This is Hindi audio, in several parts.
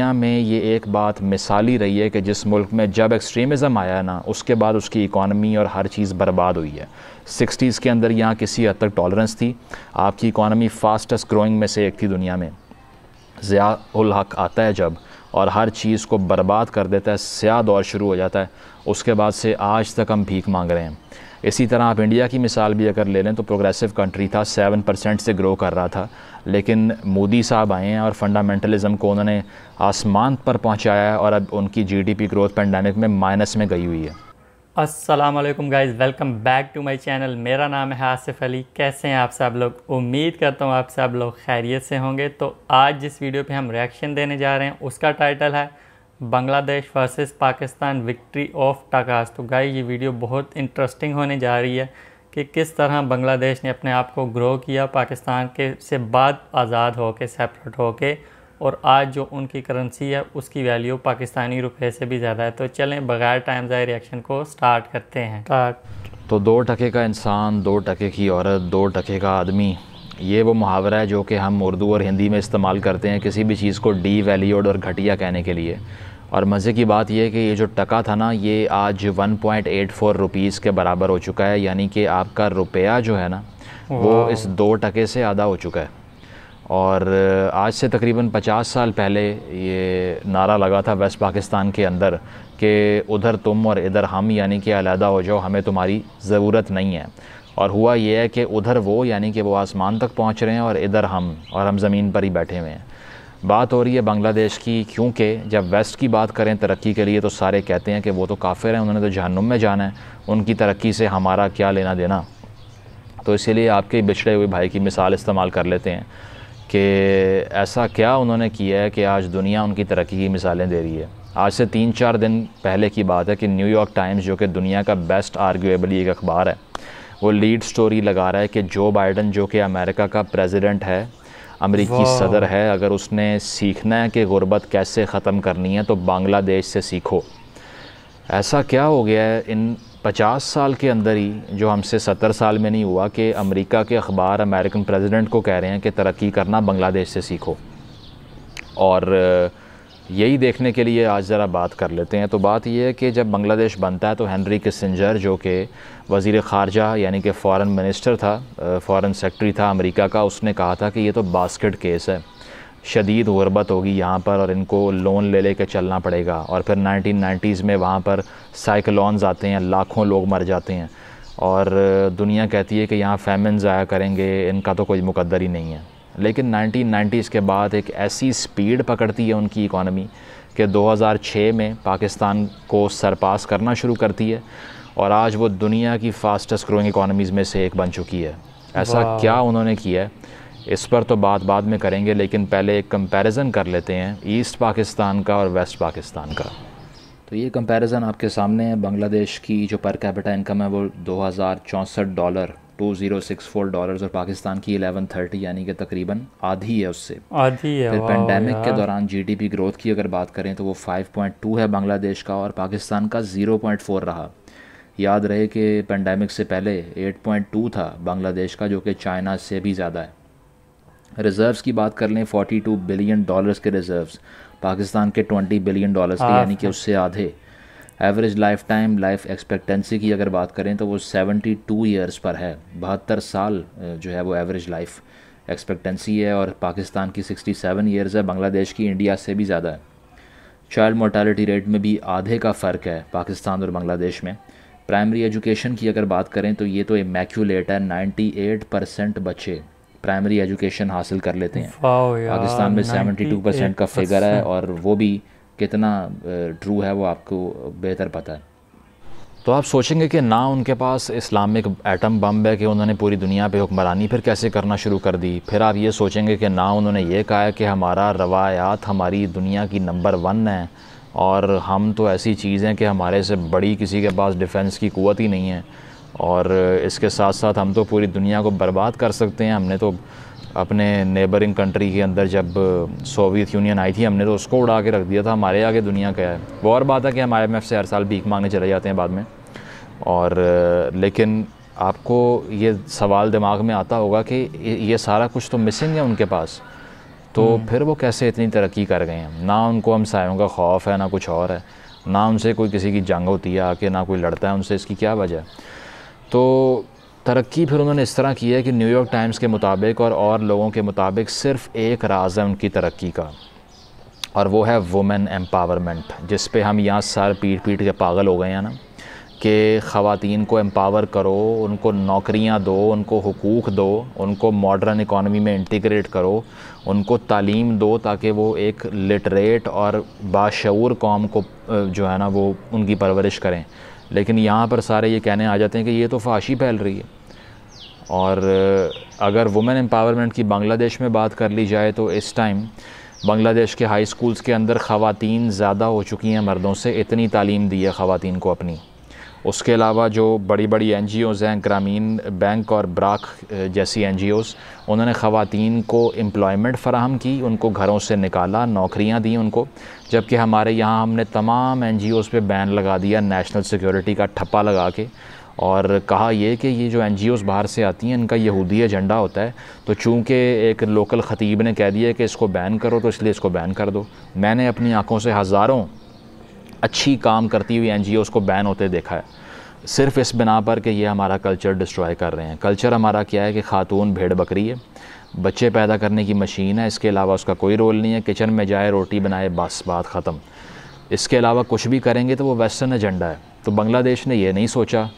दुनिया में ये एक बात मिसाली रही है कि जिस मुल्क में जब एक्सट्रीमिज़म आया ना उसके बाद उसकी इकानमी और हर चीज़ बर्बाद हुई है सिक्सटीज़ के अंदर यहाँ किसी हद तक टॉलरेंस थी आपकी इकानमी फास्टेस्ट ग्रोइंग में से एक थी दुनिया में ज़ियाल हक आता है जब और हर चीज़ को बर्बाद कर देता है स्या दौर शुरू हो जाता है उसके बाद से आज तक हम भीख मांग रहे हैं इसी तरह आप इंडिया की मिसाल भी अगर ले लें तो प्रोग्रेसिव कंट्री था सेवन परसेंट से ग्रो कर रहा था लेकिन मोदी साहब आए हैं और फंडामेंटलिज़म को उन्होंने आसमान पर पहुंचाया है और अब उनकी जीडीपी ग्रोथ पेंडेमिक में माइनस में गई हुई है अस्सलाम वालेकुम guys welcome back to my channel मेरा नाम है आसिफ अली कैसे हैं आप सब लोग उम्मीद करता हूँ आप सब लोग खैरियत से होंगे तो आज जिस वीडियो पर हम रिएक्शन देने जा रहे हैं उसका टाइटल है Bangladesh versus Pakistan victory of टकास तो गाय ये वीडियो बहुत इंटरेस्टिंग होने जा रही है कि किस तरह बांग्लादेश ने अपने आप को ग्रो किया पाकिस्तान के से बाद आज़ाद होके सेपरेट होके और आज जो उनकी करेंसी है उसकी वैल्यू पाकिस्तानी रुपए से भी ज़्यादा है तो चलें बगैर टाइम ज़ाहिर रिएक्शन को स्टार्ट करते हैं स्टार्ट तो दो टके का इंसान दो टके की औरत दो टके का आदमी ये वो मुहावरा है जो कि हम उर्दू और हिंदी में इस्तेमाल करते हैं किसी भी चीज़ को डी वैल्यूड और घटिया कहने के लिए और मज़े की बात यह कि ये जो टका था ना ये आज 1.84 पॉइंट के बराबर हो चुका है यानी कि आपका रुपया जो है ना वो इस दो टके से आधा हो चुका है और आज से तकरीबन 50 साल पहले ये नारा लगा था वेस्ट पाकिस्तान के अंदर कि उधर तुम और इधर हम यानी कि अलहदा हो जाओ हमें तुम्हारी ज़रूरत नहीं है और हुआ यह है कि उधर वो यानी कि वो आसमान तक पहुँच रहे हैं और इधर हम और हम ज़मीन पर ही बैठे हुए हैं बात हो रही है बांग्लादेश की क्योंकि जब वेस्ट की बात करें तरक्की के लिए तो सारे कहते हैं कि वो तो काफिर हैं उन्होंने तो जहनुम में जाना है उनकी तरक्की से हमारा क्या लेना देना तो इसीलिए आपके बिछड़े हुए भाई की मिसाल इस्तेमाल कर लेते हैं कि ऐसा क्या उन्होंने किया है कि आज दुनिया उनकी तरक्की की मिसालें दे रही है आज से तीन चार दिन पहले की बात है कि न्यूयॉर्क टाइम्स जो कि दुनिया का बेस्ट आर्ग्यूएबली एक अखबार है वो लीड स्टोरी लगा रहा है कि जो बाइडन जो कि अमेरिका का प्रेसिडेंट है अमरीकी सदर है अगर उसने सीखना है कि गुरबत कैसे ख़त्म करनी है तो बांग्लादेश से सीखो ऐसा क्या हो गया है इन पचास साल के अंदर ही जो हमसे सत्तर साल में नहीं हुआ कि अमेरिका के अखबार अमेरिकन प्रेसिडेंट को कह रहे हैं कि तरक्की करना बांग्लादेश से सीखो और यही देखने के लिए आज ज़रा बात कर लेते हैं तो बात यह है कि जब बांग्लादेश बनता है तो हैंनरी किसिंजर जो कि वज़ी ख़ारजा यानी कि फ़ॉरेन मिनिस्टर था फ़ॉरेन सेक्रेटरी था अमेरिका का उसने कहा था कि ये तो बास्केट केस है शदीद गुरबत होगी यहाँ पर और इनको लोन ले ले कर चलना पड़ेगा और फिर नाइनटीन नाइन्टीज़ में वहाँ पर साइकलॉन्स आते हैं लाखों लोग मर जाते हैं और दुनिया कहती है कि यहाँ फैमिन ज़ाया करेंगे इनका तो कोई मुकद्दर ही नहीं है लेकिन 1990s के बाद एक ऐसी स्पीड पकड़ती है उनकी इकॉनमी कि 2006 में पाकिस्तान को सरपास करना शुरू करती है और आज वो दुनिया की फास्टेस्ट ग्रोइंग इकॉनमीज़ में से एक बन चुकी है ऐसा क्या उन्होंने किया है इस पर तो बात बाद में करेंगे लेकिन पहले एक कंपैरिजन कर लेते हैं ईस्ट पाकिस्तान का और वेस्ट पाकिस्तान का तो ये कंपैरिजन आपके सामने है बांग्लादेश की जो पर कैपिटा इनकम है वो दो हज़ार चौंसठ dollar two zero six four dollar और पाकिस्तान की एलेवन थर्टी यानी कि तकरीबन आधी है उससे आधी है फिर पेंडेमिक के दौरान जीडीपी ग्रोथ की अगर बात करें तो वो फाइव पॉइंट टू है बांग्लादेश का और पाकिस्तान का ज़ीरो पॉइंट फोर रहा याद रहे कि पेंडेमिक से पहले एट पॉइंट टू था बांग्लादेश का जो कि चाइना से भी ज़्यादा है रिज़र्व्स की बात कर लें 42 बिलियन डॉलर्स के रिज़र्व्स पाकिस्तान के 20 बिलियन डॉलर्स के यानी कि उससे आधे average life time life expectancy की अगर बात करें तो वो 72 ईयर्स पर है बहत्तर साल जो है वो एवरेज लाइफ एक्सपेक्टेंसी है और पाकिस्तान की 67 ईयर्स है बांग्लादेश की इंडिया से भी ज़्यादा है चाइल्ड मोर्टालिटी रेट में भी आधे का फ़र्क है पाकिस्तान और बांग्लादेश में प्राइमरी एजुकेशन की अगर बात करें तो ये तो इमेक्यूलेट है 98 परसेंट बच्चे प्राइमरी एजुकेशन हासिल कर लेते हैं पाकिस्तान में सेवेंटी टू परसेंट का फिगर है और वो भी कितना ट्रू है वो आपको बेहतर पता है तो आप सोचेंगे कि ना उनके पास इस्लामिक एटम बम है कि उन्होंने पूरी दुनिया पे हुक्मरानी फिर कैसे करना शुरू कर दी फिर आप ये सोचेंगे कि ना उन्होंने ये कहा है कि हमारा रवायात हमारी दुनिया की नंबर वन है और हम तो ऐसी चीज़ हैं कि हमारे से बड़ी किसी के पास डिफेंस की क़वत ही नहीं है और इसके साथ साथ हम तो पूरी दुनिया को बर्बाद कर सकते हैं हमने तो अपने नेबरिंग कंट्री के अंदर जब सोवियत यूनियन आई थी हमने तो उसको उड़ा के रख दिया था हमारे आगे दुनिया क्या है वो और बात है कि हम आई से हर साल भीख मांगने चले जाते हैं बाद में और लेकिन आपको ये सवाल दिमाग में आता होगा कि ये सारा कुछ तो मिसिंग है उनके पास तो हम्म। फिर वो कैसे इतनी तरक्की कर गए हैं ना उनको हम सायों का खौफ है ना कुछ और है ना उनसे कोई किसी की जंग होती है आके ना कोई लड़ता है उनसे इसकी क्या वजह है तो तरक्की फिर उन्होंने इस तरह की है कि न्यूयॉर्क टाइम्स के मुताबिक और और लोगों के मुताबिक सिर्फ एक राज है उनकी तरक्की का और वो है वुमेन एम्पावरमेंट जिस पे हम यहाँ सार पीट पीट के पागल हो गए हैं ना कि ख़वातीन को एम्पावर करो उनको नौकरियाँ दो उनको हकूक़ दो उनको मॉडर्न इकानमी में इंटीग्रेट करो उनको तालीम दो ताकि वो एक लिटरेट और बाशूर कौम को जो है ना वो उनकी परवरिश करें लेकिन यहाँ पर सारे ये कहने आ जाते हैं कि ये तो फाशी फैल रही है और अगर वुमेन एम्पावरमेंट की बांग्लादेश में बात कर ली जाए तो इस टाइम बांग्लादेश के हाई स्कूल्स के अंदर ख़वातीन ज़्यादा हो चुकी हैं मर्दों से इतनी तालीम दी है ख़वातीन को अपनी उसके अलावा जो बड़ी बड़ी एन जी ओज़ हैं ग्रामीण बैंक और ब्राक जैसी एन जी ओज़ उन्होंने ख़वान को एम्प्लॉयमेंट फ़राहम की उनको घरों से निकाला नौकरियाँ दी उनको जबकि हमारे यहाँ हमने तमाम एन जी ओज़ पर बैन लगा दिया नेशनल सिक्योरिटी का ठप्पा लगा के और कहा यह कि ये जो एन जी ओज़ बाहर से आती हैं इनका यहूदी एजेंडा होता है तो चूँकि एक लोकल ख़तीब ने कह दिया कि इसको बैन करो तो इसलिए इसको बैन कर दो मैंने अपनी आँखों से हज़ारों अच्छी काम करती हुई एन को बैन होते देखा है सिर्फ इस बिना पर कि ये हमारा कल्चर डिस्ट्रॉय कर रहे हैं कल्चर हमारा क्या है कि खातून भेड़ बकरी है बच्चे पैदा करने की मशीन है इसके अलावा उसका कोई रोल नहीं है किचन में जाए रोटी बनाए बस बात ख़त्म इसके अलावा कुछ भी करेंगे तो वो वेस्टर्न एजेंडा है तो बांग्लादेश ने ये नहीं सोचा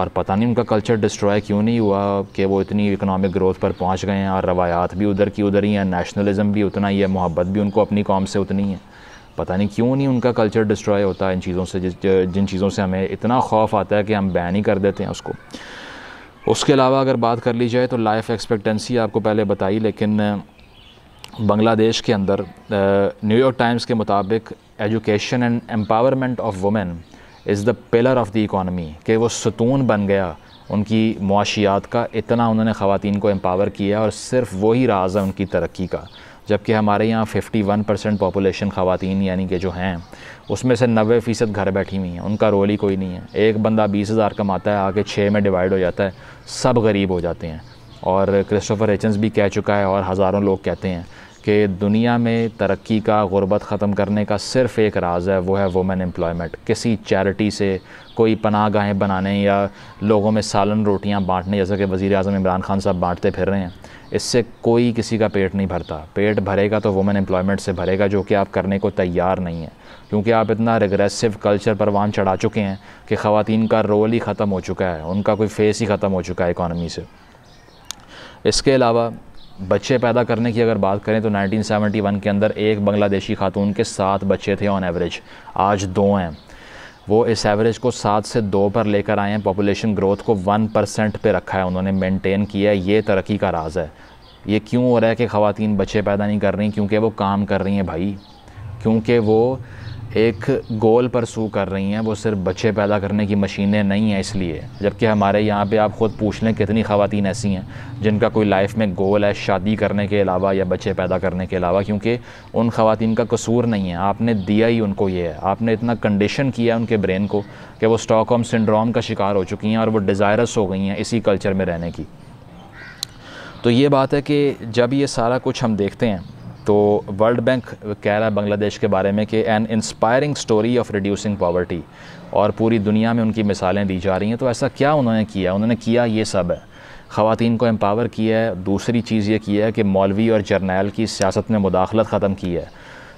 और पता नहीं उनका कल्चर डिस्ट्रॉय क्यों नहीं हुआ कि वो इतनी इकनॉमिक ग्रोथ पर पहुंच गए हैं और रवायात भी उधर की उधर ही हैं नेशनलिज़म भी उतना ही है मोहब्बत भी उनको अपनी कॉम से उतनी है पता नहीं क्यों नहीं उनका कल्चर डिस्ट्रॉय होता है इन चीज़ों से जिन चीज़ों से हमें इतना खौफ आता है कि हम बैन ही कर देते हैं उसको उसके अलावा अगर बात कर ली जाए तो लाइफ एक्सपेक्टेंसी आपको पहले बताई लेकिन बांग्लादेश के अंदर न्यूयॉर्क टाइम्स के मुताबिक education and empowerment of women is the pillar of the economy कि वो सतून बन गया उनकी मुआशियात का इतना उन्होंने ख़वान को एम्पावर किया और सिर्फ वही राज है उनकी तरक्की का जबकि हमारे यहाँ 51 परसेंट पॉपुलेशन ख़वान यानी कि जो हैं उसमें से नबे फ़ीसद घर बैठी हुई हैं उनका रोल ही कोई नहीं है एक बंदा बीस हज़ार कमाता है आके छः में डिवाइड हो जाता है सब गरीब हो जाते हैं और क्रिस्टोफर एचन्स भी कह चुका है और हज़ारों लोग कहते हैं कि दुनिया में तरक्की का गुरबत ख़त्म करने का सिर्फ़ एक राज है वो है वुमेन एम्प्लॉयमेंट किसी चैरिटी से कोई पनाह गाहें बनाने या लोगों में सालन रोटियां बांटने जैसा कि वज़ी अजम इमरान खान साहब बांटते फिर रहे हैं इससे कोई किसी का पेट नहीं भरता पेट भरेगा तो वुमेन एम्प्लॉयमेंट से भरेगा जो कि आप करने को तैयार नहीं है क्योंकि आप इतना रिग्रेसिव कल्चर परवान चढ़ा चुके हैं कि खातन का रोल ही ख़त्म हो चुका है उनका कोई फेस ही ख़त्म हो चुका है इकानमी से इसके अलावा बच्चे पैदा करने की अगर बात करें तो 1971 के अंदर एक बांग्लादेशी खातून के सात बच्चे थे ऑन एवरेज आज दो हैं वो इस एवरेज को सात से दो पर लेकर आए हैं पॉपुलेशन ग्रोथ को वन परसेंट पर रखा है उन्होंने मेंटेन किया है ये तरक्की का राज है ये क्यों हो रहा है कि खातन बच्चे पैदा नहीं कर रही क्योंकि वो काम कर रही हैं भाई क्योंकि वो एक गोल पर सू कर रही हैं वो सिर्फ बच्चे पैदा करने की मशीनें नहीं हैं इसलिए जबकि हमारे यहाँ पे आप ख़ुद पूछ लें कितनी खातन ऐसी हैं जिनका कोई लाइफ में गोल है शादी करने के अलावा या बच्चे पैदा करने के अलावा क्योंकि उन खातन का कसूर नहीं है आपने दिया ही उनको ये है आपने इतना कंडीशन किया उनके ब्रेन को कि वो स्टॉक सिंड्रोम का शिकार हो चुकी हैं और वो डिज़ायरस हो गई हैं इसी कल्चर में रहने की तो ये बात है कि जब ये सारा कुछ हम देखते हैं तो वर्ल्ड बैंक कह रहा है बांग्लादेश के बारे में कि an inspiring story of reducing poverty और पूरी दुनिया में उनकी मिसालें दी जा रही हैं तो ऐसा क्या उन्होंने किया उन्होंने किया ये सब है ख़वान को एम्पावर किया है दूसरी चीज़ ये की है कि मौलवी और जर्नैल की सियासत में मुदाखलत ख़त्म की है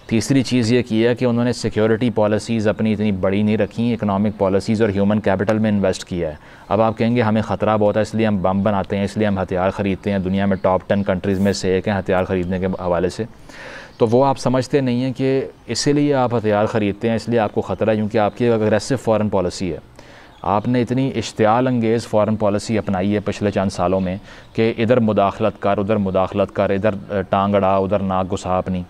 तीसरी चीज़ ये की है कि उन्होंने सिक्योरिटी पॉलिसीज़ अपनी इतनी बड़ी नहीं रखी इकोनॉमिक पॉलिसीज़ और ह्यूमन कैपिटल में इन्वेस्ट किया है अब आप कहेंगे हमें ख़तरा बहुत है इसलिए हम बम बनाते हैं इसलिए हम हथियार ख़रीदते हैं दुनिया में टॉप टेन कंट्रीज़ में से एक हैं हथियार ख़रीदने के हवाले से तो वो आप समझते नहीं हैं कि इसीलिए आप हथियार ख़रीदते हैं इसलिए आपको ख़तरा है क्योंकि आपकी अग्रेसिव फ़ॉरन पॉलिसी है आपने इतनी इश्तियाल अंगेज़ फ़ॉरन पॉलिसी अपनाई है पिछले चंद सालों में कि इधर मुदाखलत कर उधर मुदाखलत कर इधर टांग अड़ा उधर नाक घुसा अपनी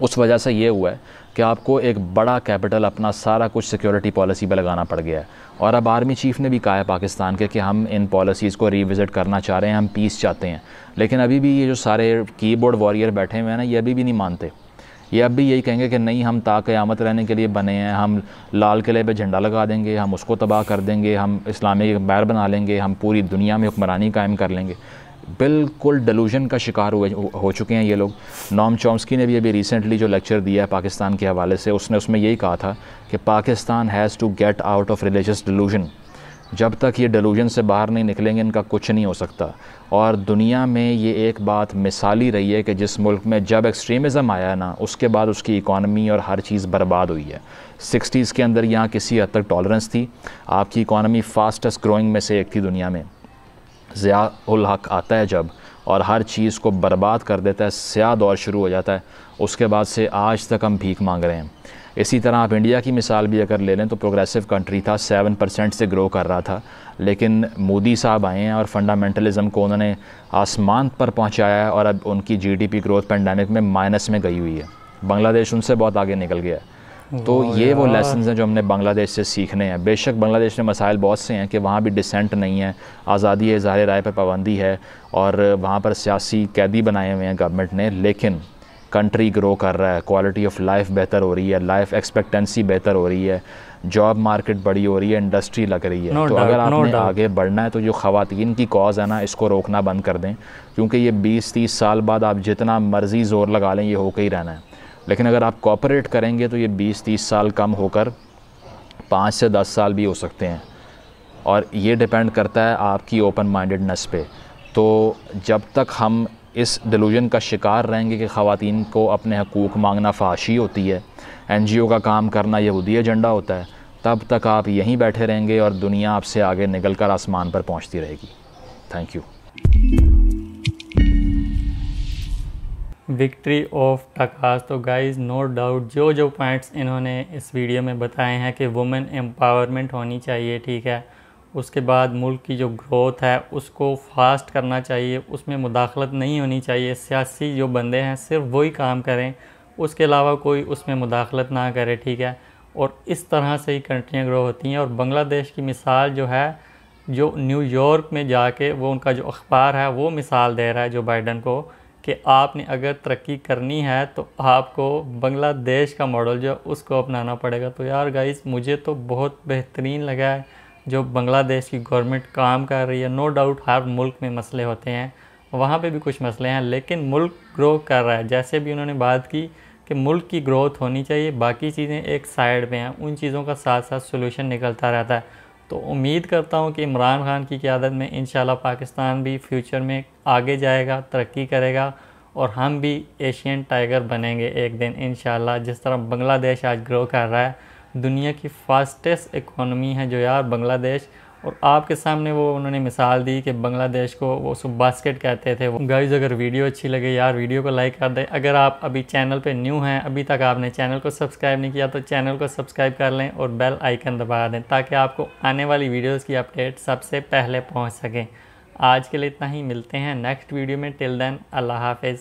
उस वजह से ये हुआ है कि आपको एक बड़ा कैपिटल अपना सारा कुछ सिक्योरिटी पॉलिसी पर लगाना पड़ गया है और अब आर्मी चीफ़ ने भी कहा है पाकिस्तान के कि हम इन पॉलिसीज़ को रिविज़िट करना चाह रहे हैं हम पीस चाहते हैं लेकिन अभी भी ये जो सारे कीबोर्ड वॉरियर बैठे हुए हैं ना ये अभी भी नहीं मानते ये अब भी यही कहेंगे कि नहीं हम ताक़यामत रहने के लिए बने हैं हम लाल किले पे झंडा लगा देंगे हम उसको तबाह कर देंगे हम इस्लामी बैर बना लेंगे हम पूरी दुनिया में हुक्मरानी कायम कर लेंगे बिल्कुल डलूजन का शिकार हुए हो चुके हैं ये लोग नॉम चॉम्स्की ने भी अभी रिसेंटली जो लेक्चर दिया है पाकिस्तान के हवाले से उसने उसमें यही कहा था कि Pakistan has to get out of religious delusion जब तक ये डलूजन से बाहर नहीं निकलेंगे इनका कुछ नहीं हो सकता और दुनिया में ये एक बात मिसाली रही है कि जिस मुल्क में जब एक्सट्रीमिज़म आया ना उसके बाद उसकी इकानमी और हर चीज़ बर्बाद हुई है सिक्सटीज़ के अंदर यहाँ किसी हद तक टॉलरेंस थी आपकी इकानमी फास्टेस्ट ग्रोइंग में से एक थी दुनिया में ज़ियाल हक आता है जब और हर चीज़ को बर्बाद कर देता है स्या दौर शुरू हो जाता है उसके बाद से आज तक हम भीख मांग रहे हैं इसी तरह आप इंडिया की मिसाल भी अगर ले लें तो प्रोग्रेसिव कंट्री था सेवन परसेंट से ग्रो कर रहा था लेकिन मोदी साहब आए हैं और फंडामेंटलिज्म को उन्होंने आसमान पर पहुंचाया है और अब उनकी जीडीपी ग्रोथ पेंडेमिक में माइनस में गई हुई है बांग्लादेश उनसे बहुत आगे निकल गया है तो ये वो लेसन हैं जो हमने बांग्लादेश से सीखने हैं बेशक बांग्लादेश में मसाइल बहुत से हैं कि वहाँ भी डिसेंट नहीं है आज़ादी इजहार राय पर पाबंदी है और वहाँ पर सियासी कैदी बनाए हुए हैं गवर्नमेंट ने लेकिन कंट्री ग्रो कर रहा है क्वालिटी ऑफ लाइफ बेहतर हो रही है लाइफ एक्सपेक्टेंसी बेहतर हो रही है जॉब मार्केट बड़ी हो रही है इंडस्ट्री लग रही है no तो doubt, अगर आपने no आगे बढ़ना है तो जो खातन की कॉज है ना इसको रोकना बंद कर दें क्योंकि ये 20-30 साल बाद आप जितना मर्ज़ी ज़ोर लगा लें ये होकर ही रहना है लेकिन अगर आप कॉपरेट करेंगे तो ये 20-30 साल कम होकर पाँच से दस साल भी हो सकते हैं और ये डिपेंड करता है आपकी ओपन माइंडेडनेस पे तो जब तक हम इस डिलूजन का शिकार रहेंगे कि खातन को अपने हकूक़ मांगना फाशी होती है एन का काम करना यहूदी एजेंडा होता है तब तक आप यहीं बैठे रहेंगे और दुनिया आपसे आगे निकल कर आसमान पर पहुँचती रहेगी थैंक यू विक्ट्री ऑफ टकास तो गाइस नो डाउट जो जो पॉइंट्स इन्होंने इस वीडियो में बताए हैं कि वुमेन एम्पावरमेंट होनी चाहिए ठीक है उसके बाद मुल्क की जो ग्रोथ है उसको फास्ट करना चाहिए उसमें मुदाखलत नहीं होनी चाहिए सियासी जो बंदे हैं सिर्फ वही काम करें उसके अलावा कोई उसमें मुदाखलत ना करे ठीक है और इस तरह से ही कंट्रियाँ ग्रो होती हैं और बांग्लादेश की मिसाल जो है जो न्यूयॉर्क में जाके वो उनका जो अखबार है वो मिसाल दे रहा है जो बाइडन को कि आपने अगर तरक्की करनी है तो आपको बांग्लादेश का मॉडल जो है उसको अपनाना पड़ेगा तो यार गाइस मुझे तो बहुत बेहतरीन लगा है जो बांग्लादेश की गवर्नमेंट काम कर रही है नो डाउट हर मुल्क में मसले होते हैं वहाँ पे भी कुछ मसले हैं लेकिन मुल्क ग्रो कर रहा है जैसे भी उन्होंने बात की कि मुल्क की ग्रोथ होनी चाहिए बाकी चीज़ें एक साइड पे हैं उन चीज़ों का साथ साथ सोल्यूशन निकलता रहता है तो उम्मीद करता हूँ कि इमरान खान की क्यादत में इन पाकिस्तान भी फ्यूचर में आगे जाएगा तरक्की करेगा और हम भी एशियन टाइगर बनेंगे एक दिन इन जिस तरह बांग्लादेश आज ग्रो कर रहा है दुनिया की फास्टेस्ट इकोनॉमी है जो यार बांग्लादेश और आपके सामने वो उन्होंने मिसाल दी कि बांग्लादेश को वो उसको बास्केट कहते थे वो गाइज अगर वीडियो अच्छी लगे यार वीडियो को लाइक कर दें अगर आप अभी चैनल पे न्यू हैं अभी तक आपने चैनल को सब्सक्राइब नहीं किया तो चैनल को सब्सक्राइब कर लें और बेल आइकन दबा दें ताकि आपको आने वाली वीडियोज़ की अपडेट सबसे पहले पहुँच सकें आज के लिए इतना ही मिलते हैं नेक्स्ट वीडियो में टिल देन अल्लाह हाफ़